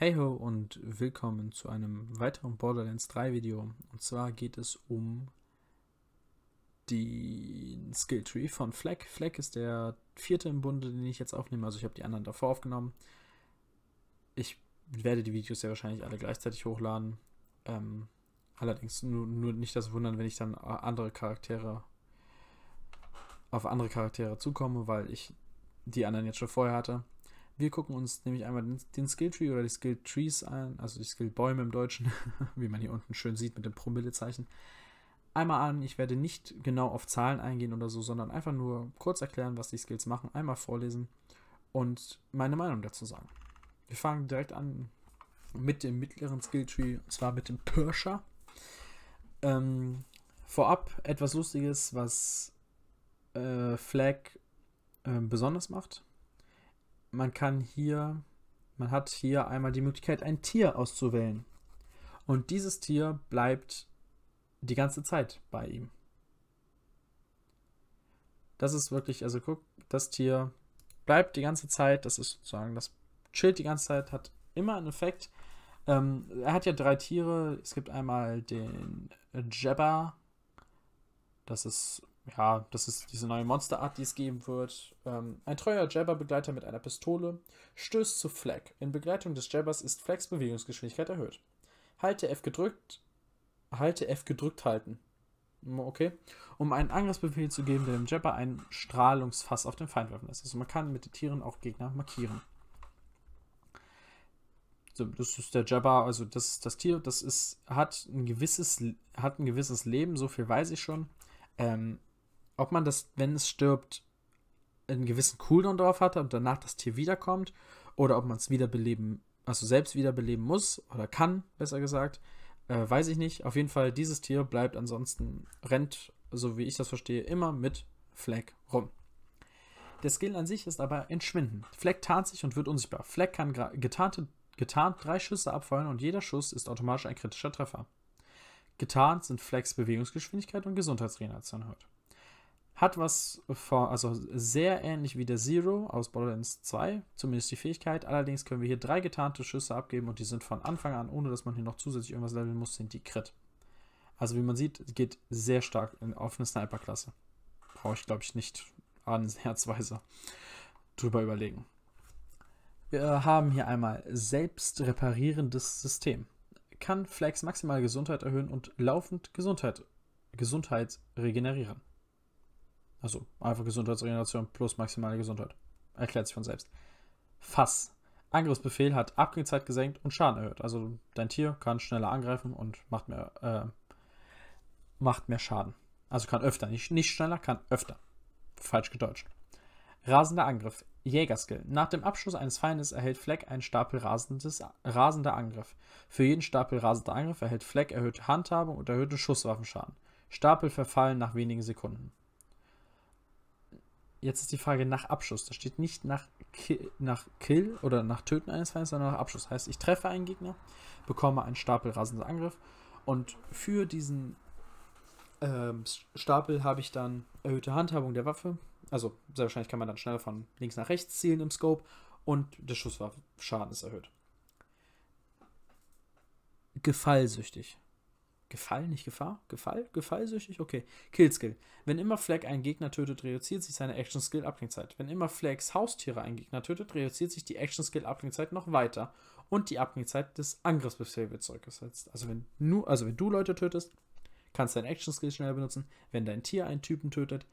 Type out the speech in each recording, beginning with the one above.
Hey ho und willkommen zu einem weiteren Borderlands 3 Video. Und zwar geht es um den Skilltree von Fleck. Fleck ist der vierte im Bunde, den ich jetzt aufnehme. Also ich habe die anderen davor aufgenommen. Ich werde die Videos ja wahrscheinlich alle gleichzeitig hochladen. Ähm, allerdings nur, nur nicht das Wundern, wenn ich dann andere Charaktere auf andere Charaktere zukomme, weil ich die anderen jetzt schon vorher hatte. Wir gucken uns nämlich einmal den, den Skilltree oder die Skilltrees an, also die Skillbäume im Deutschen, wie man hier unten schön sieht mit dem Promillezeichen. Einmal an, ich werde nicht genau auf Zahlen eingehen oder so, sondern einfach nur kurz erklären, was die Skills machen, einmal vorlesen und meine Meinung dazu sagen. Wir fangen direkt an mit dem mittleren Skilltree, und zwar mit dem Pirscher. Ähm, vorab etwas Lustiges, was äh, Flag äh, besonders macht man kann hier, man hat hier einmal die Möglichkeit, ein Tier auszuwählen. Und dieses Tier bleibt die ganze Zeit bei ihm. Das ist wirklich, also guck, das Tier bleibt die ganze Zeit, das ist sozusagen, das chillt die ganze Zeit, hat immer einen Effekt. Ähm, er hat ja drei Tiere. Es gibt einmal den Jabba, das ist ja, das ist diese neue Monsterart, die es geben wird. Ähm, ein treuer Jabber-Begleiter mit einer Pistole stößt zu Flag. In Begleitung des Jabbers ist Flags Bewegungsgeschwindigkeit erhöht. Halte F gedrückt. Halte F gedrückt halten. Mm, okay. Um einen Angriffsbefehl zu geben, der dem Jabber ein Strahlungsfass auf den Feind werfen lässt. Also man kann mit den Tieren auch Gegner markieren. So, das ist der Jabber, also das das Tier, das ist, hat ein gewisses, hat ein gewisses Leben, so viel weiß ich schon. Ähm, ob man das, wenn es stirbt, einen gewissen Cooldown drauf hat und danach das Tier wiederkommt oder ob man es wiederbeleben, also selbst wiederbeleben muss oder kann, besser gesagt, äh, weiß ich nicht. Auf jeden Fall, dieses Tier bleibt ansonsten, rennt, so wie ich das verstehe, immer mit Flag rum. Der Skill an sich ist aber entschwinden. Flag tarnt sich und wird unsichtbar. Flag kann getarnt, getarnt drei Schüsse abfeuern und jeder Schuss ist automatisch ein kritischer Treffer. Getarnt sind Flags Bewegungsgeschwindigkeit und Gesundheitsregeneration erhöht. Hat was von, also sehr ähnlich wie der Zero aus Borderlands 2, zumindest die Fähigkeit. Allerdings können wir hier drei getarnte Schüsse abgeben und die sind von Anfang an, ohne dass man hier noch zusätzlich irgendwas leveln muss, sind die Crit. Also wie man sieht, geht sehr stark in, auf eine Sniper-Klasse. Brauche ich, glaube ich, nicht herzweise drüber überlegen. Wir haben hier einmal selbst reparierendes System. Kann Flex maximal Gesundheit erhöhen und laufend Gesundheit, Gesundheit regenerieren. Also einfach Gesundheitsregeneration plus maximale Gesundheit. Erklärt sich von selbst. Fass. Angriffsbefehl hat Abklingzeit gesenkt und Schaden erhöht. Also dein Tier kann schneller angreifen und macht mehr, äh, macht mehr Schaden. Also kann öfter, nicht, nicht schneller, kann öfter. Falsch gedeutscht. Rasender Angriff. Jägerskill. Nach dem Abschluss eines Feindes erhält Fleck einen Stapel rasendes, rasender Angriff. Für jeden Stapel rasender Angriff erhält Fleck erhöhte Handhabung und erhöhte Schusswaffenschaden. Stapel verfallen nach wenigen Sekunden jetzt ist die Frage nach Abschuss. Da steht nicht nach Kill, nach Kill oder nach Töten eines Feindes, sondern nach Abschuss. Heißt, ich treffe einen Gegner, bekomme einen Stapel rasender Angriff und für diesen ähm, Stapel habe ich dann erhöhte Handhabung der Waffe. Also sehr wahrscheinlich kann man dann schneller von links nach rechts zielen im Scope und der Schusswaffenschaden ist erhöht. Gefallsüchtig. Gefall, nicht Gefahr? Gefall? Gefallsüchtig? Okay. Killskill. Wenn immer Flag einen Gegner tötet, reduziert sich seine Action-Skill-Abklingzeit. Wenn immer Flags Haustiere einen Gegner tötet, reduziert sich die Action-Skill-Abklingzeit noch weiter und die Abklingzeit des Angriffsbefehls wird zurückgesetzt. Also wenn, nu, also wenn du Leute tötest, kannst dein Action-Skill schneller benutzen. Wenn dein Tier einen Typen tötet,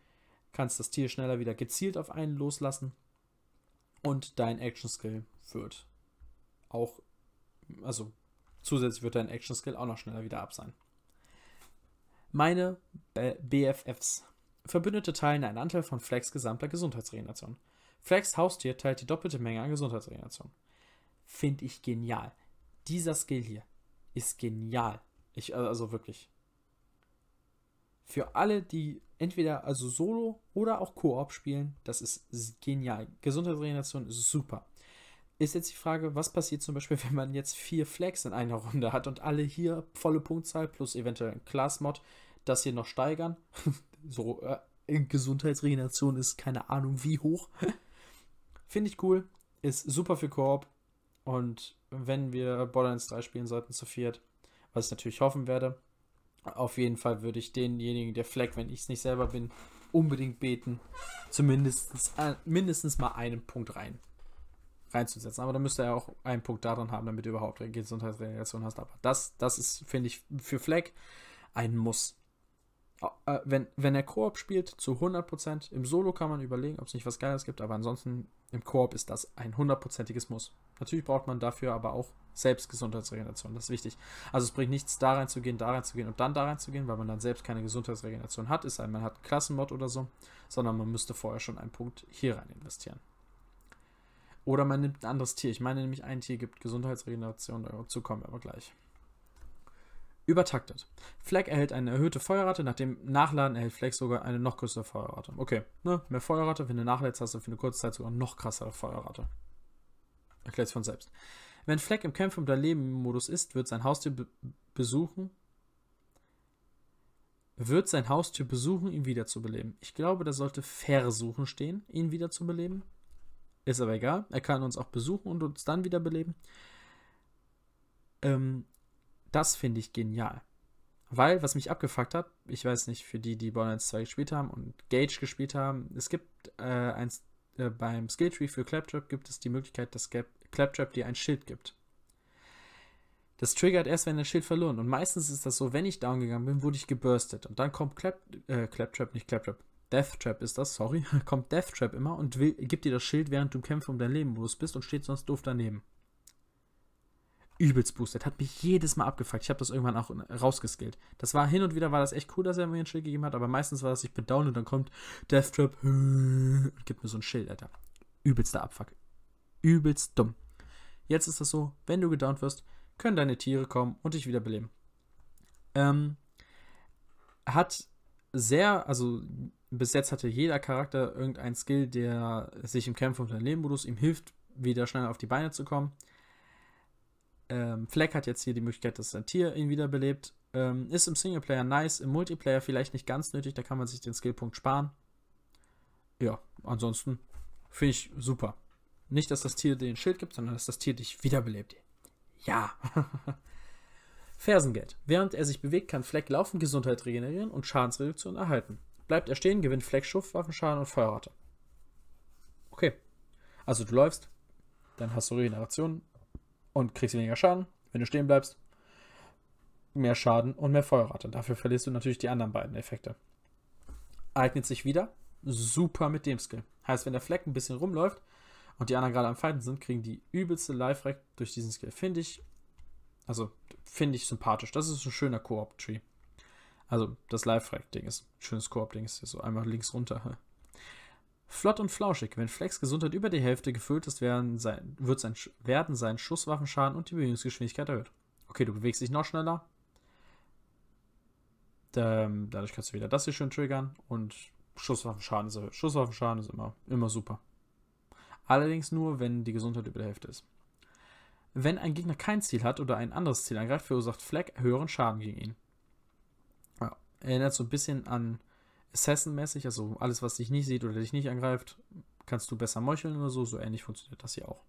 kannst das Tier schneller wieder gezielt auf einen loslassen und dein Action-Skill wird auch, also zusätzlich wird dein Action-Skill auch noch schneller wieder ab sein. Meine äh, BFFs. Verbündete teilen einen Anteil von Flags gesamter Gesundheitsregeneration. Flags Haustier teilt die doppelte Menge an Gesundheitsregeneration. Finde ich genial. Dieser Skill hier ist genial. Ich, äh, also wirklich. Für alle, die entweder also solo oder auch Koop spielen, das ist genial. Gesundheitsregeneration ist super. Ist jetzt die Frage, was passiert zum Beispiel, wenn man jetzt vier Flags in einer Runde hat und alle hier volle Punktzahl plus eventuell ein Class-Mod das hier noch steigern. so, äh, Gesundheitsregeneration ist keine Ahnung wie hoch. Finde ich cool. Ist super für Koop. Und wenn wir Borderlands 3 spielen sollten zu viert, was ich natürlich hoffen werde, auf jeden Fall würde ich denjenigen, der Fleck, wenn ich es nicht selber bin, unbedingt beten, zumindest äh, mindestens mal einen Punkt rein reinzusetzen. Aber da müsste er auch einen Punkt daran haben, damit du überhaupt Gesundheitsregeneration hast. Aber das, das ist, finde ich, für Fleck ein Muss äh, wenn, wenn er Koop spielt, zu 100%. Im Solo kann man überlegen, ob es nicht was Geiles gibt, aber ansonsten im Koop ist das ein hundertprozentiges Muss. Natürlich braucht man dafür aber auch selbst Gesundheitsregeneration, das ist wichtig. Also es bringt nichts, da reinzugehen, da reinzugehen und dann da reinzugehen, weil man dann selbst keine Gesundheitsregeneration hat, ist ein, man hat einen Klassenmod oder so, sondern man müsste vorher schon einen Punkt hier rein investieren. Oder man nimmt ein anderes Tier. Ich meine nämlich, ein Tier gibt Gesundheitsregeneration, dazu kommen wir aber gleich übertaktet. Fleck erhält eine erhöhte Feuerrate, nach dem Nachladen erhält Fleck sogar eine noch größere Feuerrate. Okay, ne? Mehr Feuerrate, wenn du nachlädst, hast du für eine kurze Zeit sogar noch krassere Feuerrate. Erklärt es von selbst. Wenn Fleck im Kämpfen und Leben-Modus ist, wird sein Haustier be besuchen. Wird sein Haustier besuchen, ihn wiederzubeleben. Ich glaube, da sollte versuchen stehen, ihn wiederzubeleben. Ist aber egal. Er kann uns auch besuchen und uns dann wiederbeleben. Ähm, das finde ich genial. Weil, was mich abgefuckt hat, ich weiß nicht, für die, die Borderlands 2 gespielt haben und Gage gespielt haben, es gibt äh, ein, äh, beim Skilltree für Claptrap gibt es die Möglichkeit, dass Claptrap dir ein Schild gibt. Das triggert erst, wenn das Schild verloren. Und meistens ist das so, wenn ich down gegangen bin, wurde ich geburstet. Und dann kommt Clap, äh, Claptrap, nicht Claptrap, Death ist das, sorry, kommt Death immer und will, gibt dir das Schild, während du kämpfst um dein Leben wo los bist und steht sonst doof daneben übelst boostet. Hat mich jedes Mal abgefuckt. Ich habe das irgendwann auch rausgeskillt. Das war hin und wieder war das echt cool, dass er mir ein Schild gegeben hat, aber meistens war das, ich bin down und dann kommt Death Trap und gibt mir so ein Schild, Alter. Übelster Abfuck. Übelst dumm. Jetzt ist das so, wenn du gedownt wirst, können deine Tiere kommen und dich wiederbeleben. Ähm, hat sehr, also bis jetzt hatte jeder Charakter irgendeinen Skill, der sich im Kämpfen um sein Lebenmodus ihm hilft, wieder schneller auf die Beine zu kommen. Ähm, Fleck hat jetzt hier die Möglichkeit, dass sein Tier ihn wiederbelebt. Ähm, ist im Singleplayer nice, im Multiplayer vielleicht nicht ganz nötig, da kann man sich den Skillpunkt sparen. Ja, ansonsten finde ich super. Nicht, dass das Tier dir ein Schild gibt, sondern dass das Tier dich wiederbelebt. Ja. Fersengeld. Während er sich bewegt, kann Fleck laufen, Gesundheit regenerieren und Schadensreduktion erhalten. Bleibt er stehen, gewinnt Fleck Schuff, Waffenschaden und Feuerrate. Okay. Also du läufst, dann hast du Regeneration, und kriegst weniger Schaden, wenn du stehen bleibst. Mehr Schaden und mehr Feuerrate. Dafür verlierst du natürlich die anderen beiden Effekte. Eignet sich wieder super mit dem Skill. Heißt, wenn der Fleck ein bisschen rumläuft und die anderen gerade am Feinden sind, kriegen die übelste Life-Rack durch diesen Skill. Finde ich, also finde ich sympathisch. Das ist ein schöner Koop-Tree. Also das Live-Rack-Ding ist ein schönes Koop-Ding. Ist hier so einmal links runter. Flott und flauschig. Wenn Flex Gesundheit über die Hälfte gefüllt ist, werden sein, wird sein, werden sein Schusswaffenschaden und die Bewegungsgeschwindigkeit erhöht. Okay, du bewegst dich noch schneller. Ähm, dadurch kannst du wieder das hier schön triggern und Schusswaffenschaden ist Schusswaffenschaden ist immer, immer super. Allerdings nur, wenn die Gesundheit über der Hälfte ist. Wenn ein Gegner kein Ziel hat oder ein anderes Ziel angreift, verursacht Fleck höheren Schaden gegen ihn. Ja, erinnert so ein bisschen an Assassin-mäßig, also alles, was dich nicht sieht oder dich nicht angreift, kannst du besser meucheln oder so. So ähnlich funktioniert das hier auch.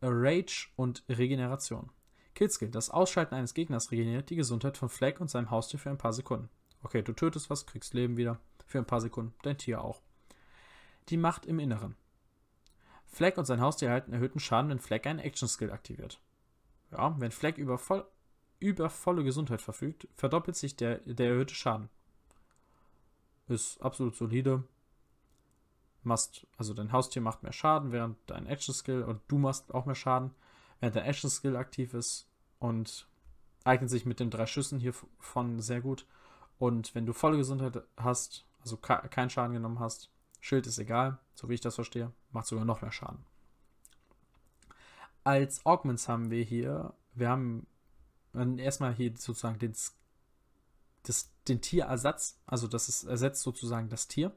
Äh, Rage und Regeneration. Killskill. Das Ausschalten eines Gegners regeneriert die Gesundheit von Fleck und seinem Haustier für ein paar Sekunden. Okay, du tötest was, kriegst Leben wieder. Für ein paar Sekunden. Dein Tier auch. Die Macht im Inneren. Fleck und sein Haustier erhalten erhöhten Schaden, wenn Fleck einen Action-Skill aktiviert. Ja, wenn Fleck über, voll, über volle Gesundheit verfügt, verdoppelt sich der, der erhöhte Schaden ist absolut solide. Machst, also dein Haustier macht mehr Schaden, während dein Action-Skill und du machst auch mehr Schaden, während dein Action-Skill aktiv ist und eignet sich mit den drei Schüssen hiervon sehr gut. Und wenn du volle Gesundheit hast, also keinen Schaden genommen hast, Schild ist egal, so wie ich das verstehe, macht sogar noch mehr Schaden. Als Augments haben wir hier, wir haben erstmal hier sozusagen den, das den Tierersatz, also das ist, ersetzt sozusagen das Tier.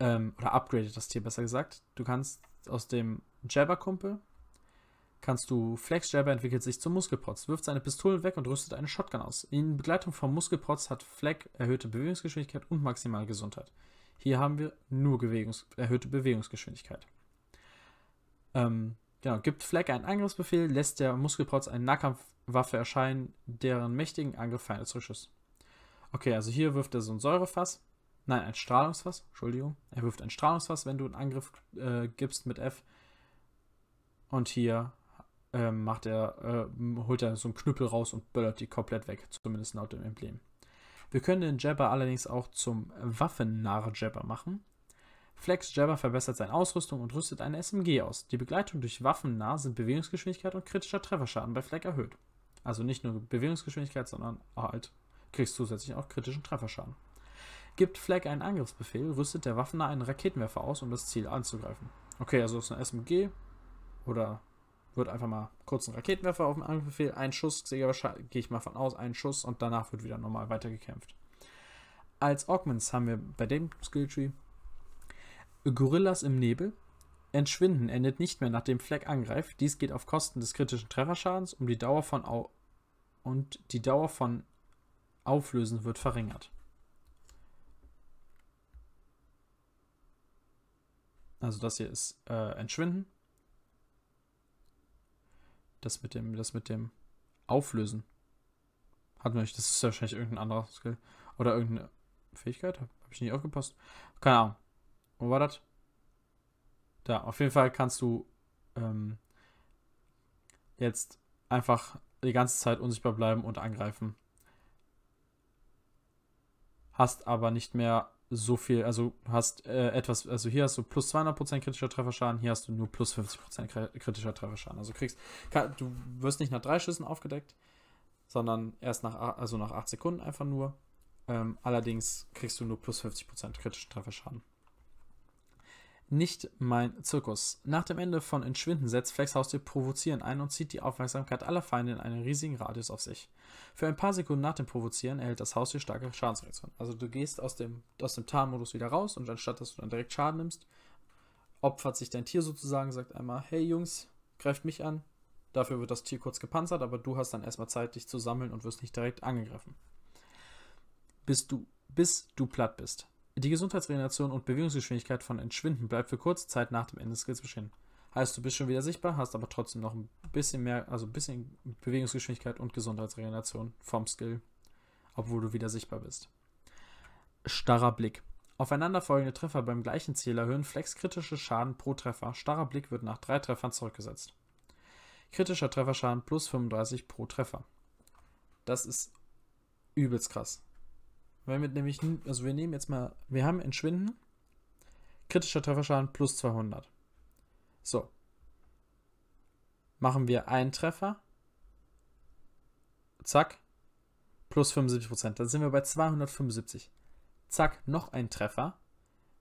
Ähm, oder upgradet das Tier, besser gesagt. Du kannst aus dem Jabber-Kumpel, kannst du Flex Jabber entwickelt sich zum Muskelprotz, wirft seine Pistolen weg und rüstet eine Shotgun aus. In Begleitung vom Muskelprotz hat Fleck erhöhte Bewegungsgeschwindigkeit und maximale Gesundheit. Hier haben wir nur Bewegungs erhöhte Bewegungsgeschwindigkeit. Ähm, genau, gibt Fleck einen Angriffsbefehl, lässt der Muskelprotz eine Nahkampfwaffe erscheinen, deren mächtigen Angriff feindlich zurückschießt. Okay, also hier wirft er so ein Säurefass. Nein, ein Strahlungsfass. Entschuldigung. Er wirft ein Strahlungsfass, wenn du einen Angriff äh, gibst mit F. Und hier äh, macht er, äh, holt er so einen Knüppel raus und böllert die komplett weg. Zumindest laut dem Emblem. Wir können den Jabber allerdings auch zum Waffennarr Jabber machen. Flex Jabber verbessert seine Ausrüstung und rüstet eine SMG aus. Die Begleitung durch Waffennah sind Bewegungsgeschwindigkeit und kritischer Trefferschaden bei Fleck erhöht. Also nicht nur Bewegungsgeschwindigkeit, sondern halt kriegst zusätzlich auch kritischen Trefferschaden. Gibt Flag einen Angriffsbefehl, rüstet der Waffener einen Raketenwerfer aus, um das Ziel anzugreifen. Okay, also ist eine SMG oder wird einfach mal kurz ein Raketenwerfer auf den Angriffsbefehl, ein Schuss, gehe ich mal von aus, ein Schuss und danach wird wieder normal weitergekämpft. Als Augments haben wir bei dem Skilltree Gorillas im Nebel. Entschwinden endet nicht mehr, nachdem Flag angreift. Dies geht auf Kosten des kritischen Trefferschadens um die Dauer von Au und die Dauer von Auflösen wird verringert. Also das hier ist äh, Entschwinden. Das mit dem, das mit dem Auflösen. Hat man nicht, das ist wahrscheinlich irgendein anderer Skill. Oder irgendeine Fähigkeit? Habe ich nicht aufgepasst. Keine Ahnung. Wo war das? Da, auf jeden Fall kannst du ähm, jetzt einfach die ganze Zeit unsichtbar bleiben und angreifen hast aber nicht mehr so viel, also hast äh, etwas, also hier hast du plus 200% kritischer Trefferschaden, hier hast du nur plus 50% kritischer Trefferschaden. Also kriegst, kann, du wirst nicht nach drei Schüssen aufgedeckt, sondern erst nach, also nach acht Sekunden einfach nur. Ähm, allerdings kriegst du nur plus 50% kritischen Trefferschaden. Nicht mein Zirkus. Nach dem Ende von Entschwinden setzt Flex Haustier Provozieren ein und zieht die Aufmerksamkeit aller Feinde in einen riesigen Radius auf sich. Für ein paar Sekunden nach dem Provozieren erhält das Haustier starke Schadensreaktionen. Also du gehst aus dem, aus dem Tarnmodus wieder raus und anstatt dass du dann direkt Schaden nimmst, opfert sich dein Tier sozusagen, sagt einmal, hey Jungs, greift mich an. Dafür wird das Tier kurz gepanzert, aber du hast dann erstmal Zeit, dich zu sammeln und wirst nicht direkt angegriffen. Bis du, bis du platt bist. Die Gesundheitsregeneration und Bewegungsgeschwindigkeit von Entschwinden bleibt für kurze Zeit nach dem Ende des Skills bestehen. Heißt, du bist schon wieder sichtbar, hast aber trotzdem noch ein bisschen mehr, also ein bisschen Bewegungsgeschwindigkeit und Gesundheitsregeneration vom Skill, obwohl du wieder sichtbar bist. Starrer Blick. Aufeinanderfolgende Treffer beim gleichen Ziel erhöhen flexkritische Schaden pro Treffer. Starrer Blick wird nach drei Treffern zurückgesetzt. Kritischer Trefferschaden plus 35 pro Treffer. Das ist übelst krass. Weil wir nämlich, also wir nehmen jetzt mal, wir haben Entschwinden, kritischer Trefferschaden plus 200. So. Machen wir einen Treffer. Zack. Plus 75%. Dann sind wir bei 275. Zack, noch ein Treffer.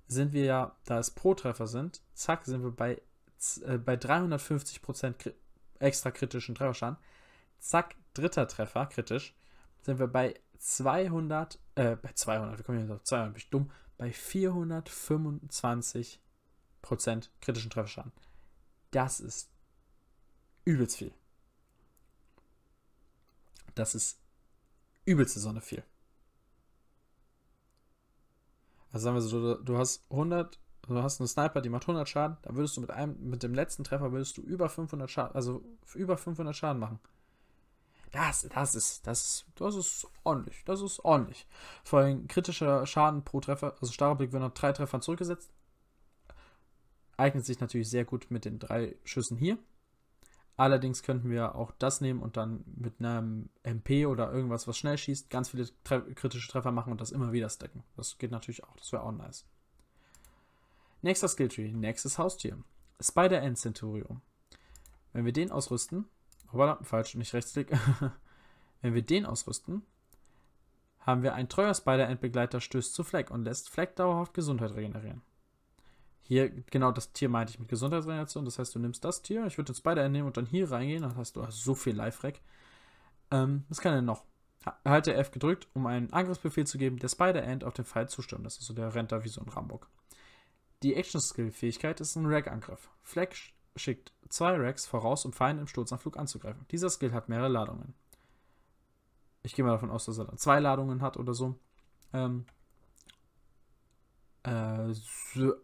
Sind wir ja, da es pro Treffer sind, zack, sind wir bei, äh, bei 350% kri extra kritischen Trefferschaden. Zack, dritter Treffer, kritisch, sind wir bei 200, äh, bei 200, wir kommen jetzt auf 200, bin ich dumm, bei 425 kritischen Trefferschaden. Das ist übelst viel. Das ist übelste Sonne viel. Also sagen wir so, du, du hast 100, du hast eine Sniper, die macht 100 Schaden, dann würdest du mit einem, mit dem letzten Treffer würdest du über 500 Schaden, also über 500 Schaden machen das, das ist, das das ist ordentlich. Das ist ordentlich. Vor allem kritischer Schaden pro Treffer, also starrer Blick wird nach drei Treffern zurückgesetzt. Eignet sich natürlich sehr gut mit den drei Schüssen hier. Allerdings könnten wir auch das nehmen und dann mit einem MP oder irgendwas, was schnell schießt, ganz viele tre kritische Treffer machen und das immer wieder stacken. Das geht natürlich auch, das wäre auch nice. Nächster Skilltree, nächstes Haustier. Spider-End Centurion. Wenn wir den ausrüsten, Hoppala, falsch, nicht Rechtsklick. Wenn wir den ausrüsten, haben wir ein treuer Spider-End-Begleiter stößt zu Fleck und lässt Fleck dauerhaft Gesundheit regenerieren. Hier, genau das Tier meinte ich mit Gesundheitsregeneration. Das heißt, du nimmst das Tier, ich würde den Spider-End nehmen und dann hier reingehen, dann hast du hast so viel Life-Rack. Ähm, was kann er noch? Halte F gedrückt, um einen Angriffsbefehl zu geben, der Spider-End auf den Fall zustimmt. Das ist so der Renter wie so ein Rambock. Die Action-Skill-Fähigkeit ist ein Rack-Angriff. Fleck schickt zwei Racks voraus, um Feinde im Sturzanflug anzugreifen. Dieser Skill hat mehrere Ladungen. Ich gehe mal davon aus, dass er zwei Ladungen hat oder so. Ähm, äh,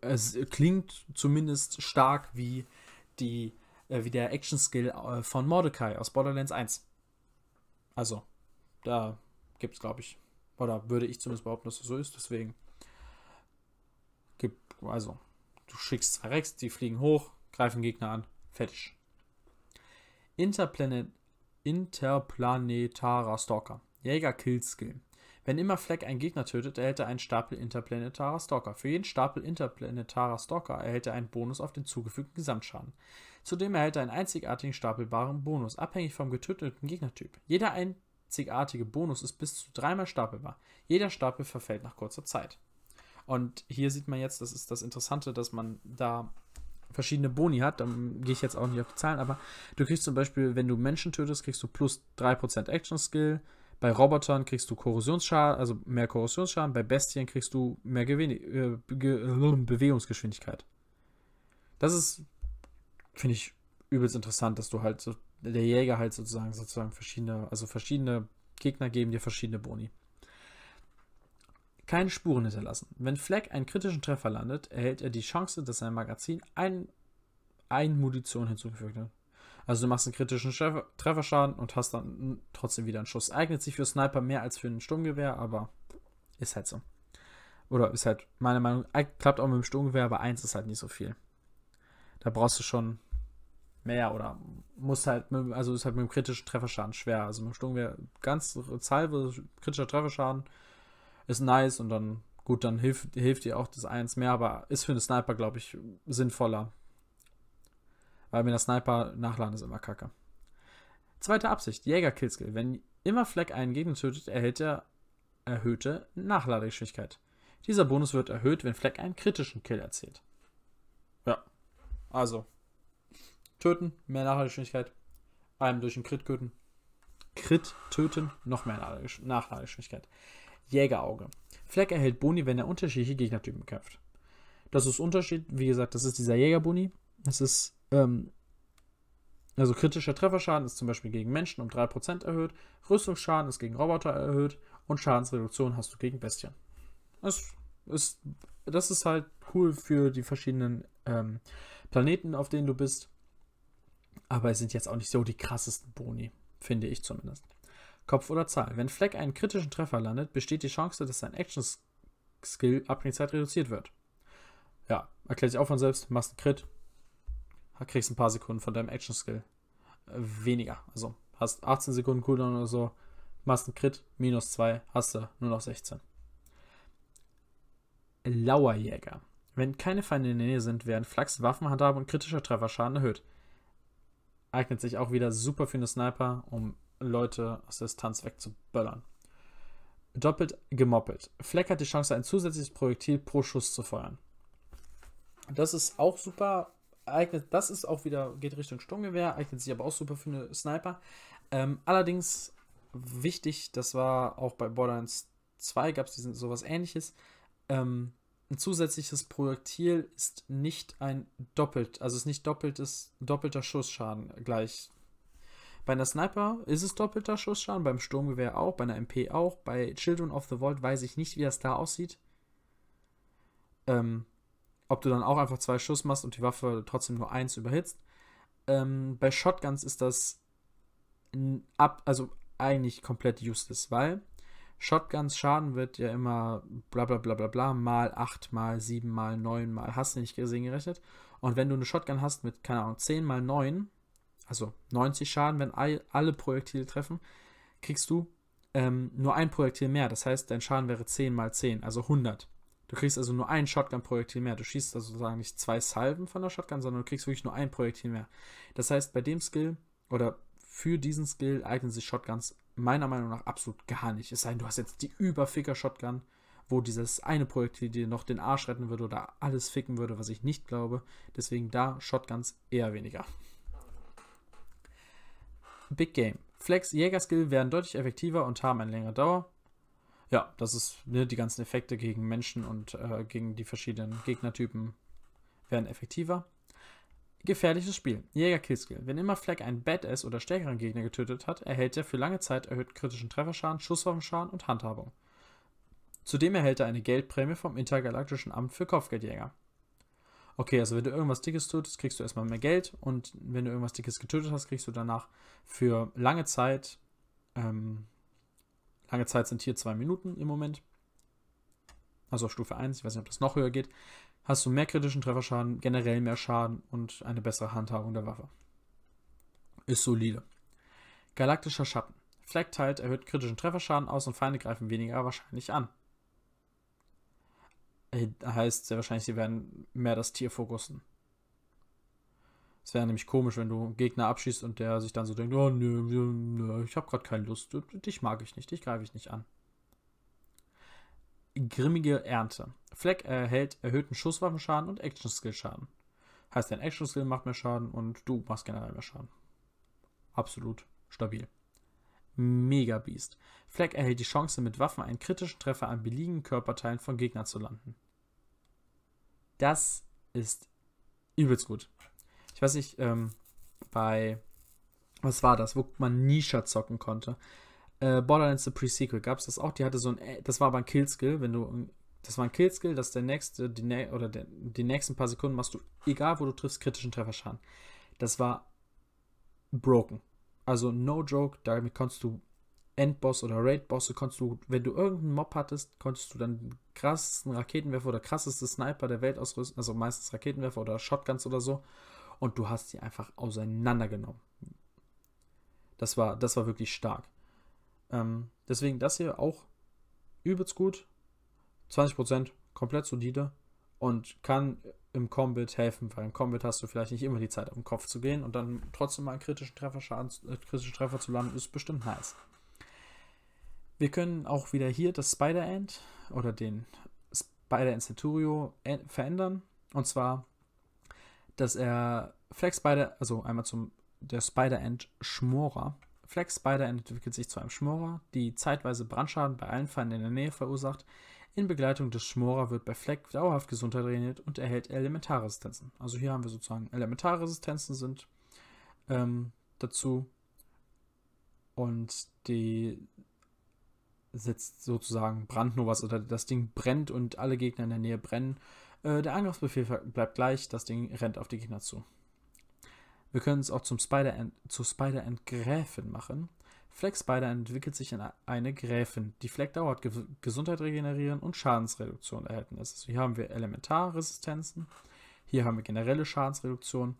es klingt zumindest stark wie, die, äh, wie der Action-Skill äh, von Mordecai aus Borderlands 1. Also, da gibt es, glaube ich, oder würde ich zumindest behaupten, dass es so ist. Deswegen gibt, also, du schickst zwei Rex, die fliegen hoch, greifen Gegner an, Fetisch. Interplanet Interplanetarer Stalker. Jäger Killskill. Wenn immer Fleck einen Gegner tötet, erhält er einen Stapel interplanetarer Stalker. Für jeden Stapel interplanetarer Stalker erhält er einen Bonus auf den zugefügten Gesamtschaden. Zudem erhält er einen einzigartigen stapelbaren Bonus, abhängig vom getöteten Gegnertyp. Jeder einzigartige Bonus ist bis zu dreimal stapelbar. Jeder Stapel verfällt nach kurzer Zeit. Und hier sieht man jetzt, das ist das Interessante, dass man da verschiedene Boni hat, dann gehe ich jetzt auch nicht auf die Zahlen, aber du kriegst zum Beispiel, wenn du Menschen tötest, kriegst du plus 3% Action Skill, bei Robotern kriegst du Korrosionsschaden, also mehr Korrosionsschaden, bei Bestien kriegst du mehr Gewin äh, Ge äh, Bewegungsgeschwindigkeit. Das ist, finde ich, übelst interessant, dass du halt so, der Jäger halt sozusagen sozusagen verschiedene, also verschiedene Gegner geben dir verschiedene Boni keine Spuren hinterlassen. Wenn Fleck einen kritischen Treffer landet, erhält er die Chance, dass sein Magazin ein, ein Munition hinzugefügt wird. Also du machst einen kritischen Trefferschaden und hast dann trotzdem wieder einen Schuss. Eignet sich für Sniper mehr als für ein Sturmgewehr, aber ist halt so. Oder ist halt, meine Meinung klappt auch mit dem Sturmgewehr, aber eins ist halt nicht so viel. Da brauchst du schon mehr oder musst halt, mit, also ist halt mit dem kritischen Trefferschaden schwer. Also mit dem Sturmgewehr ganz zahllos kritischer Trefferschaden ist nice und dann, gut, dann hilft, hilft dir auch das 1 mehr, aber ist für einen Sniper, glaube ich, sinnvoller. Weil mit der Sniper nachladen ist immer kacke. Zweite Absicht, Jäger-Killskill. Wenn immer Fleck einen Gegner tötet, erhält er erhöhte Nachladegeschwindigkeit. Dieser Bonus wird erhöht, wenn Fleck einen kritischen Kill erzielt. Ja, also töten, mehr Nachladegeschwindigkeit. Einem durch den Crit töten. Crit töten, noch mehr Nachladegeschwindigkeit. Jägerauge. Fleck erhält Boni, wenn er unterschiedliche Gegnertypen kämpft. Das ist Unterschied, wie gesagt, das ist dieser Jägerboni. Das ist, ähm, also kritischer Trefferschaden ist zum Beispiel gegen Menschen um 3% erhöht, Rüstungsschaden ist gegen Roboter erhöht und Schadensreduktion hast du gegen Bestien. Das ist, das ist halt cool für die verschiedenen ähm, Planeten, auf denen du bist. Aber es sind jetzt auch nicht so die krassesten Boni, finde ich zumindest. Kopf oder Zahl. Wenn Fleck einen kritischen Treffer landet, besteht die Chance, dass sein Action-Skill Abhängigkeit reduziert wird. Ja, erklärt sich auch von selbst, machst einen Crit, kriegst ein paar Sekunden von deinem Action-Skill. Äh, weniger. Also hast 18 Sekunden Cooldown oder so, machst einen Crit, minus 2, hast du nur noch 16. Lauerjäger. Wenn keine Feinde in der Nähe sind, werden Flachs Waffenhandhabe und kritischer Trefferschaden erhöht. Eignet sich auch wieder super für eine Sniper, um Leute aus der Distanz wegzuböllern. Doppelt gemoppelt. Fleck hat die Chance, ein zusätzliches Projektil pro Schuss zu feuern. Das ist auch super. Eignet, das ist auch wieder, geht Richtung Sturmgewehr, eignet sich aber auch super für eine Sniper. Ähm, allerdings wichtig, das war auch bei Borderlands 2 gab es sowas ähnliches. Ähm, ein zusätzliches Projektil ist nicht ein doppelt, also ist nicht doppeltes, doppelter Schussschaden gleich bei einer Sniper ist es doppelter Schussschaden, beim Sturmgewehr auch, bei einer MP auch, bei Children of the Vault weiß ich nicht, wie das da aussieht. Ähm, ob du dann auch einfach zwei Schuss machst und die Waffe trotzdem nur eins überhitzt. Ähm, bei Shotguns ist das ab, also eigentlich komplett useless, weil Shotguns Schaden wird ja immer bla bla bla bla bla mal 8 mal 7 mal 9 mal hast du nicht gesehen gerechnet. Und wenn du eine Shotgun hast mit, keine Ahnung, 10 mal 9, also 90 Schaden, wenn alle Projektile treffen, kriegst du ähm, nur ein Projektil mehr. Das heißt, dein Schaden wäre 10 mal 10, also 100. Du kriegst also nur ein Shotgun-Projektil mehr. Du schießt also sozusagen nicht zwei Salven von der Shotgun, sondern du kriegst wirklich nur ein Projektil mehr. Das heißt, bei dem Skill oder für diesen Skill eignen sich Shotguns meiner Meinung nach absolut gar nicht. Es sei denn, du hast jetzt die Überficker-Shotgun, wo dieses eine Projektil dir noch den Arsch retten würde oder alles ficken würde, was ich nicht glaube. Deswegen da Shotguns eher weniger. Big Game. Flex, Jägerskill werden deutlich effektiver und haben eine längere Dauer. Ja, das ist ne, die ganzen Effekte gegen Menschen und äh, gegen die verschiedenen Gegnertypen werden effektiver. Gefährliches Spiel. Jäger Killskill. Wenn immer Fleck einen Badass oder stärkeren Gegner getötet hat, erhält er für lange Zeit erhöht kritischen Trefferschaden, Schusswaffenschaden und Handhabung. Zudem erhält er eine Geldprämie vom Intergalaktischen Amt für Kopfgeldjäger okay, also wenn du irgendwas Dickes tötest, kriegst du erstmal mehr Geld und wenn du irgendwas Dickes getötet hast, kriegst du danach für lange Zeit, ähm, lange Zeit sind hier zwei Minuten im Moment, also auf Stufe 1, ich weiß nicht, ob das noch höher geht, hast du mehr kritischen Trefferschaden, generell mehr Schaden und eine bessere Handhabung der Waffe. Ist solide. Galaktischer Schatten. Flecktide erhöht kritischen Trefferschaden aus und Feinde greifen weniger wahrscheinlich an. Äh, heißt sehr wahrscheinlich, sie werden mehr das Tier fokussen. Es wäre nämlich komisch, wenn du einen Gegner abschießt und der sich dann so denkt, oh nö, nö, ich habe gerade keine Lust, dich mag ich nicht, dich greife ich nicht an. Grimmige Ernte. Fleck erhält erhöhten Schusswaffenschaden und Action-Skill-Schaden. Heißt, dein Action-Skill macht mehr Schaden und du machst generell mehr Schaden. Absolut stabil. Mega Beast. Fleck erhält die Chance, mit Waffen einen kritischen Treffer an beliebigen Körperteilen von Gegnern zu landen. Das ist übelst gut. Ich weiß nicht, ähm, bei. Was war das, wo man Nisha zocken konnte? Äh, Borderlands The Pre-Sequel gab es das auch. Die hatte so ein. Äh, das war aber ein Killskill, wenn du. Das war ein Killskill, dass der nächste. Die, oder der, die nächsten paar Sekunden machst du, egal wo du triffst, kritischen Trefferschaden. Das war broken. Also no joke, damit konntest du Endboss oder Raid-Bosse, konntest du, wenn du irgendeinen Mob hattest, konntest du dann den krassesten Raketenwerfer oder krasseste Sniper der Welt ausrüsten, also meistens Raketenwerfer oder Shotguns oder so, und du hast die einfach auseinandergenommen. Das war, das war wirklich stark. Ähm, deswegen das hier auch übelst gut. 20% komplett solide und kann im Combat helfen, weil im Combat hast du vielleicht nicht immer die Zeit, auf den Kopf zu gehen und dann trotzdem mal einen kritischen Treffer, Schaden, äh, kritischen Treffer zu landen, ist bestimmt nice. Wir können auch wieder hier das Spider-End oder den Spider-End Centurio verändern. Und zwar, dass er Flex Spider, also einmal zum der Spider-End Schmorer. Flex Spider end entwickelt sich zu einem Schmorer, die zeitweise Brandschaden bei allen Feinden in der Nähe verursacht, in Begleitung des Schmorer wird bei Fleck dauerhaft Gesundheit trainiert und erhält Elementarresistenzen. Also hier haben wir sozusagen Elementarresistenzen sind ähm, dazu. Und die setzt sozusagen Brandnovas oder das Ding brennt und alle Gegner in der Nähe brennen. Äh, der Angriffsbefehl bleibt gleich, das Ding rennt auf die Gegner zu. Wir können es auch zum Spider zu Spider-Ent Gräfin machen. Fleck Spider entwickelt sich in eine Gräfin, die Fleck dauert Ge Gesundheit regenerieren und Schadensreduktion erhalten Also hier haben wir Elementarresistenzen, hier haben wir generelle Schadensreduktion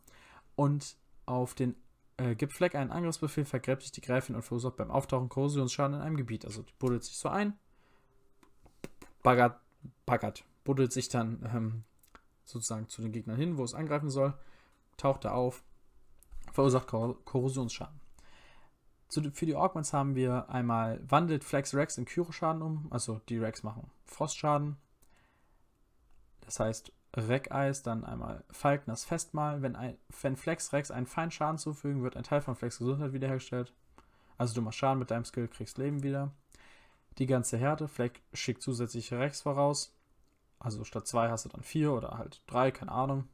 und auf den äh, gibt Fleck einen Angriffsbefehl, vergräbt sich die Gräfin und verursacht beim Auftauchen Korrosionsschaden in einem Gebiet. Also die buddelt sich so ein, baggert, baggert buddelt sich dann ähm, sozusagen zu den Gegnern hin, wo es angreifen soll, taucht er auf, verursacht Kor Korrosionsschaden für die Augments haben wir einmal wandelt Flex Rex in Kyroschaden um, also die Rex machen Frostschaden. Das heißt, Reckeis, dann einmal Falkners Festmahl. Wenn, ein, wenn Flex Rex einen Feinschaden zufügen, wird ein Teil von Flex Gesundheit wiederhergestellt. Also du machst Schaden mit deinem Skill, kriegst Leben wieder. Die ganze Härte, Fleck schickt zusätzliche Rex voraus. Also statt 2 hast du dann 4 oder halt 3, keine Ahnung.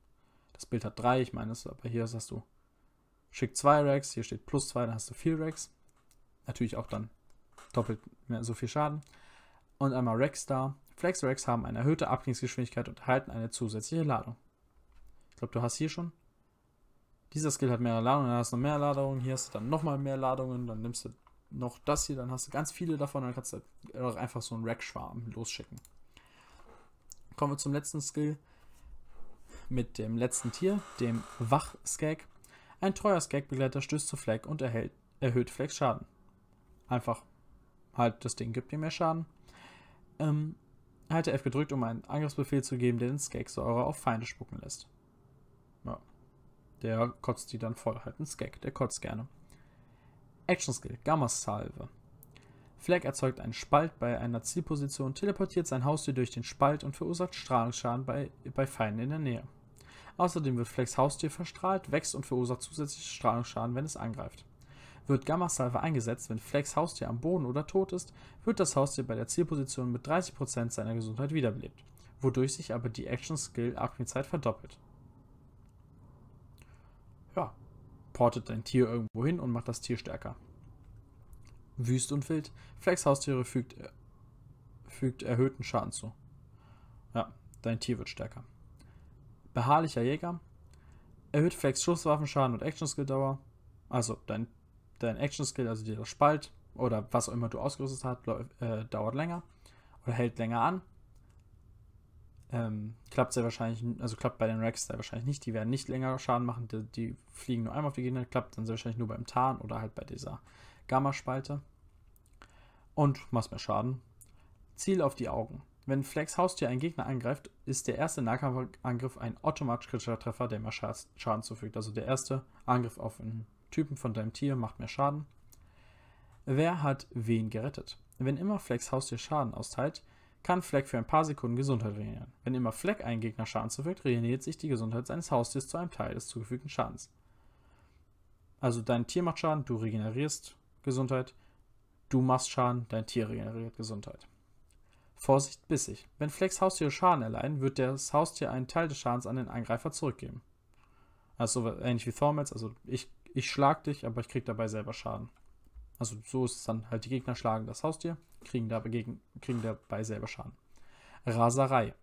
Das Bild hat 3, ich meine, aber hier hast du schickt zwei Racks, hier steht plus zwei, dann hast du vier Racks. Natürlich auch dann doppelt mehr, so viel Schaden. Und einmal Rackstar. Flex Racks haben eine erhöhte Abklingungsgeschwindigkeit und erhalten eine zusätzliche Ladung. Ich glaube, du hast hier schon. Dieser Skill hat mehr Ladungen, dann hast du noch mehr Ladungen, hier hast du dann nochmal mehr Ladungen, dann nimmst du noch das hier, dann hast du ganz viele davon, dann kannst du auch einfach so einen Rack-Schwarm losschicken. Kommen wir zum letzten Skill mit dem letzten Tier, dem Wach-Skag. Ein treuer skeg begleiter stößt zu Fleck und erhält, erhöht Flecks Schaden. Einfach halt, das Ding gibt dir mehr Schaden. Ähm, halte F gedrückt, um einen Angriffsbefehl zu geben, der den skeg Säure auf Feinde spucken lässt. Ja. Der kotzt die dann voll, halt ein Skeg, der kotzt gerne. Action Skill, Gamma Salve. Fleck erzeugt einen Spalt bei einer Zielposition, teleportiert sein Haustier durch den Spalt und verursacht Strahlungsschaden bei, bei Feinden in der Nähe. Außerdem wird Flex Haustier verstrahlt, wächst und verursacht zusätzlichen Strahlungsschaden, wenn es angreift. Wird Gamma-Salve eingesetzt, wenn Flex Haustier am Boden oder tot ist, wird das Haustier bei der Zielposition mit 30% seiner Gesundheit wiederbelebt, wodurch sich aber die Action-Skill-Abklingzeit verdoppelt. Ja, portet dein Tier irgendwo hin und macht das Tier stärker. Wüst und Wild. Flex Haustiere fügt, äh, fügt erhöhten Schaden zu. Ja, dein Tier wird stärker. Beharrlicher Jäger. Erhöht Flex Schusswaffenschaden und Action-Skill-Dauer. Also dein, dein Action-Skill, also der Spalt oder was auch immer du ausgerüstet hast, äh, dauert länger oder hält länger an. Ähm, klappt sehr wahrscheinlich, also klappt bei den Rex da wahrscheinlich nicht. Die werden nicht länger Schaden machen, die, die fliegen nur einmal auf die Gegner. Klappt dann sehr wahrscheinlich nur beim Tarn oder halt bei dieser Gamma-Spalte. Und machst mehr Schaden. Ziel auf die Augen. Wenn Flex Haustier einen Gegner angreift, ist der erste Nahkampfangriff ein automatisch kritischer Treffer, der mehr Schaden zufügt. Also der erste Angriff auf einen Typen von deinem Tier macht mehr Schaden. Wer hat wen gerettet? Wenn immer Flex Haustier Schaden austeilt, kann Fleck für ein paar Sekunden Gesundheit regenerieren. Wenn immer Fleck einen Gegner Schaden zufügt, regeneriert sich die Gesundheit seines Haustiers zu einem Teil des zugefügten Schadens. Also dein Tier macht Schaden, du regenerierst Gesundheit, du machst Schaden, dein Tier regeneriert Gesundheit. Vorsicht bissig. Wenn Flex Haustiere Schaden erleiden, wird das Haustier einen Teil des Schadens an den Angreifer zurückgeben. Also ähnlich wie Thormels, also ich, ich schlag dich, aber ich krieg dabei selber Schaden. Also so ist es dann halt, die Gegner schlagen das Haustier, kriegen dabei, gegen, kriegen dabei selber Schaden. Raserei.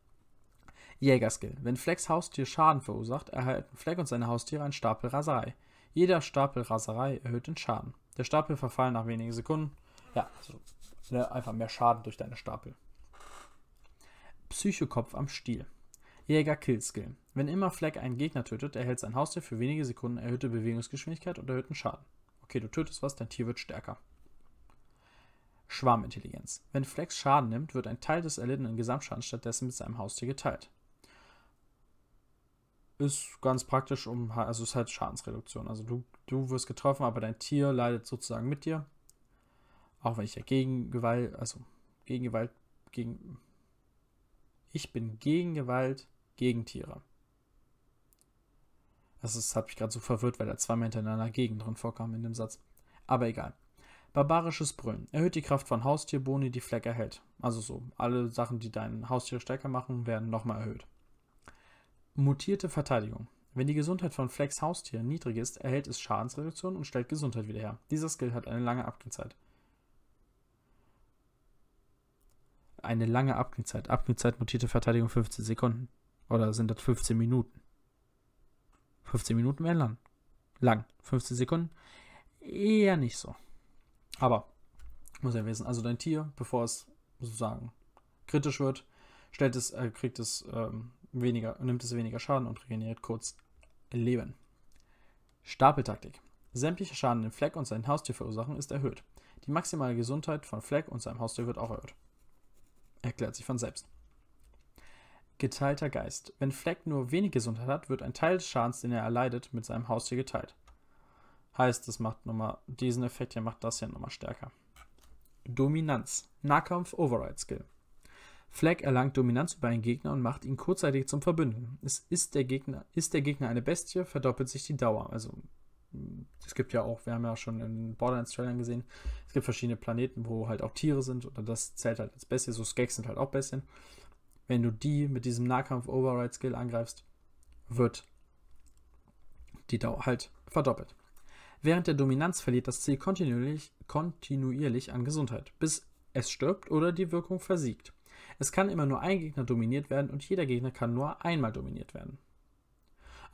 Jägerskill. Wenn Flex Haustier Schaden verursacht, erhalten Fleck und seine Haustiere einen Stapel Raserei. Jeder Stapel Raserei erhöht den Schaden. Der Stapel verfallen nach wenigen Sekunden. Ja, also ne, einfach mehr Schaden durch deine Stapel. Psychokopf am Stiel. Jäger Killskill. Wenn immer Fleck einen Gegner tötet, erhält sein Haustier für wenige Sekunden erhöhte Bewegungsgeschwindigkeit und erhöhten Schaden. Okay, du tötest was, dein Tier wird stärker. Schwarmintelligenz. Wenn Flex Schaden nimmt, wird ein Teil des erlittenen Gesamtschadens stattdessen mit seinem Haustier geteilt. Ist ganz praktisch, um, also ist halt Schadensreduktion. Also du, du wirst getroffen, aber dein Tier leidet sozusagen mit dir. Auch wenn ich ja Gegengewalt, also Gegengewalt, gegen, ich bin gegen Gewalt, gegen Tiere. Das ist, habe ich gerade so verwirrt, weil da zweimal hintereinander gegen drin vorkam in dem Satz. Aber egal. Barbarisches Brüllen. Erhöht die Kraft von Haustierboni, die Fleck erhält. Also so, alle Sachen, die dein Haustier stärker machen, werden nochmal erhöht. Mutierte Verteidigung. Wenn die Gesundheit von Flecks Haustier niedrig ist, erhält es Schadensreduktion und stellt Gesundheit wieder her. Dieser Skill hat eine lange Abklingzeit. eine lange Abklingzeit. Abklingzeit notierte Verteidigung 15 Sekunden. Oder sind das 15 Minuten? 15 Minuten wären lang. Lang. 15 Sekunden? Eher nicht so. Aber, muss ja wissen, also dein Tier, bevor es sozusagen kritisch wird, stellt es, äh, kriegt es ähm, weniger, nimmt es weniger Schaden und regeneriert kurz Leben. Stapeltaktik. Sämtlicher Schaden, den Fleck und sein Haustier verursachen, ist erhöht. Die maximale Gesundheit von Fleck und seinem Haustier wird auch erhöht erklärt sich von selbst. Geteilter Geist. Wenn Fleck nur wenig Gesundheit hat, wird ein Teil des Schadens, den er erleidet, mit seinem Haustier geteilt. Heißt, das macht nochmal, diesen Effekt hier macht das hier nochmal stärker. Dominanz. Nahkampf Override Skill. Fleck erlangt Dominanz über einen Gegner und macht ihn kurzzeitig zum Verbündeten. Es ist, der Gegner, ist der Gegner eine Bestie, verdoppelt sich die Dauer, also es gibt ja auch, wir haben ja schon in Borderlands-Trailern gesehen, es gibt verschiedene Planeten, wo halt auch Tiere sind oder das zählt halt als Bestie, so Skeks sind halt auch Bestien. Wenn du die mit diesem Nahkampf-Override-Skill angreifst, wird die Dauer halt verdoppelt. Während der Dominanz verliert das Ziel kontinuierlich, kontinuierlich an Gesundheit, bis es stirbt oder die Wirkung versiegt. Es kann immer nur ein Gegner dominiert werden und jeder Gegner kann nur einmal dominiert werden.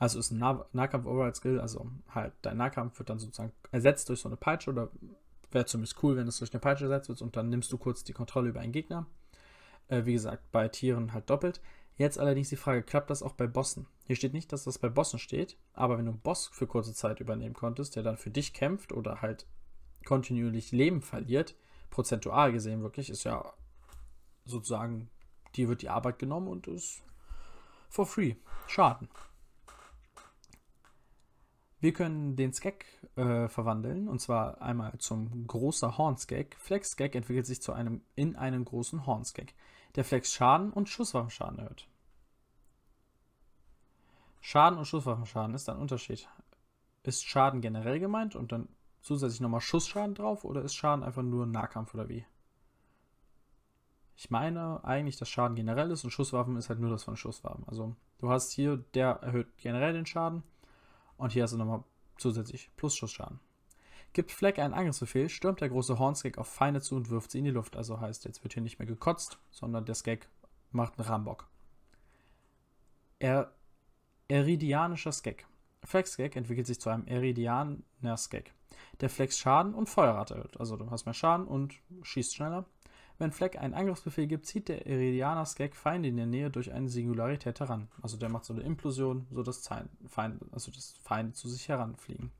Also ist ein nah Nahkampf Override Skill, also halt dein Nahkampf wird dann sozusagen ersetzt durch so eine Peitsche oder wäre zumindest cool, wenn es durch eine Peitsche ersetzt wird und dann nimmst du kurz die Kontrolle über einen Gegner. Äh, wie gesagt, bei Tieren halt doppelt. Jetzt allerdings die Frage, klappt das auch bei Bossen? Hier steht nicht, dass das bei Bossen steht, aber wenn du einen Boss für kurze Zeit übernehmen konntest, der dann für dich kämpft oder halt kontinuierlich Leben verliert, prozentual gesehen wirklich, ist ja sozusagen, dir wird die Arbeit genommen und ist for free. Schaden. Wir können den Skek äh, verwandeln, und zwar einmal zum großer horn Flex-Skek entwickelt sich zu einem, in einen großen horn der Flex Schaden und Schusswaffenschaden erhöht. Schaden und Schusswaffenschaden ist ein Unterschied. Ist Schaden generell gemeint und dann zusätzlich nochmal Schussschaden drauf oder ist Schaden einfach nur Nahkampf oder wie? Ich meine eigentlich, dass Schaden generell ist und Schusswaffen ist halt nur das von Schusswaffen. Also du hast hier, der erhöht generell den Schaden und hier hast du nochmal zusätzlich plus Schussschaden. Gibt Fleck einen Angriffsbefehl, stürmt der große Hornsgag auf Feinde zu und wirft sie in die Luft. Also heißt, jetzt wird hier nicht mehr gekotzt, sondern der Skag macht einen Rambock. Er Eridianischer Skag. fleck skag entwickelt sich zu einem Eridianer Skag, der Flex Schaden und Feuerrate erhöht. Also du hast mehr Schaden und schießt schneller. Wenn Fleck einen Angriffsbefehl gibt, zieht der Iridianer Skeg Feinde in der Nähe durch eine Singularität heran. Also der macht so eine Implosion, sodass Feinde, also dass Feinde zu sich heranfliegen.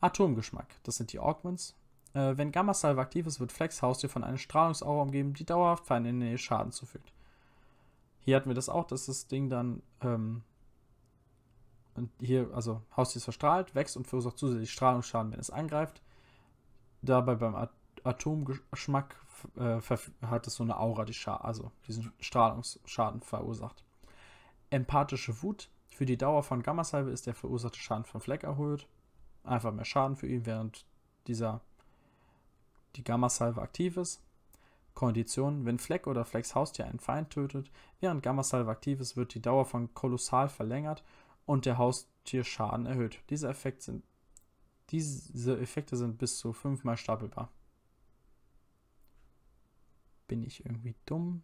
Atomgeschmack, das sind die Augments. Äh, wenn Gamma-Salve aktiv ist, wird Flecks Haustier von einer Strahlungsaura umgeben, die dauerhaft Feinde in der Nähe Schaden zufügt. Hier hatten wir das auch, dass das Ding dann ähm, und hier, also Haustier ist verstrahlt, wächst und verursacht zusätzlich Strahlungsschaden, wenn es angreift. Dabei beim Atomgeschmack Atomgeschmack äh, hat es so eine Aura, die also diesen Strahlungsschaden verursacht. Empathische Wut. Für die Dauer von Gammasalve ist der verursachte Schaden von Fleck erhöht. Einfach mehr Schaden für ihn, während dieser die Gammasalve aktiv ist. Kondition, wenn Fleck oder Flecks Haustier einen Feind tötet, während Gammasalve aktiv ist, wird die Dauer von Kolossal verlängert und der Haustierschaden erhöht. Diese, Effekt sind, diese Effekte sind bis zu fünfmal stapelbar. Bin ich irgendwie dumm?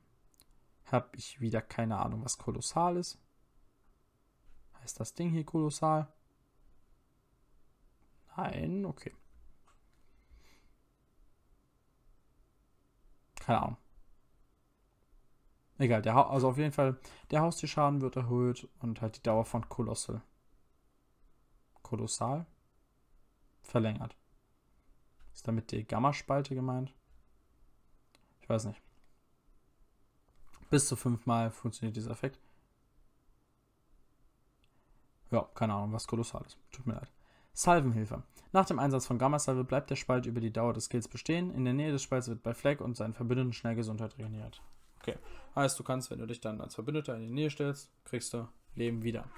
Hab ich wieder keine Ahnung, was kolossal ist? Heißt das Ding hier kolossal? Nein, okay. Keine Ahnung. Egal, der ha also auf jeden Fall, der Haustierschaden wird erhöht und halt die Dauer von Kolossal. Kolossal? Verlängert. Ist damit die Gammaspalte gemeint? weiß nicht. Bis zu fünfmal funktioniert dieser Effekt. Ja, keine Ahnung, was kolossales. Tut mir leid. Salvenhilfe. Nach dem Einsatz von Gamma-Salve bleibt der Spalt über die Dauer des Skills bestehen. In der Nähe des Spalts wird bei Flag und seinen Verbündeten schnell Gesundheit regeneriert. Okay, heißt, du kannst, wenn du dich dann als Verbündeter in die Nähe stellst, kriegst du Leben wieder.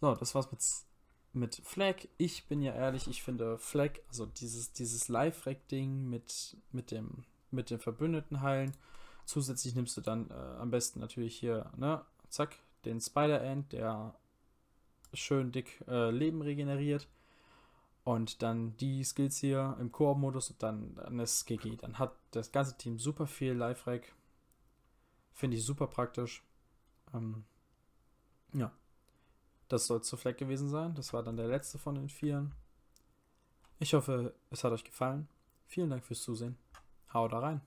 So, das war's mit, mit Flag. Ich bin ja ehrlich, ich finde Flag, also dieses, dieses Live-Rack-Ding mit, mit dem mit den Verbündeten heilen. Zusätzlich nimmst du dann äh, am besten natürlich hier, ne, zack, den Spider-End, der schön dick äh, Leben regeneriert. Und dann die Skills hier im Koop-Modus und dann, dann ist GG. Dann hat das ganze Team super viel Life-Rack. Finde ich super praktisch. Ähm, ja. Das soll zu Fleck gewesen sein. Das war dann der letzte von den Vieren. Ich hoffe, es hat euch gefallen. Vielen Dank fürs Zusehen. Haut rein.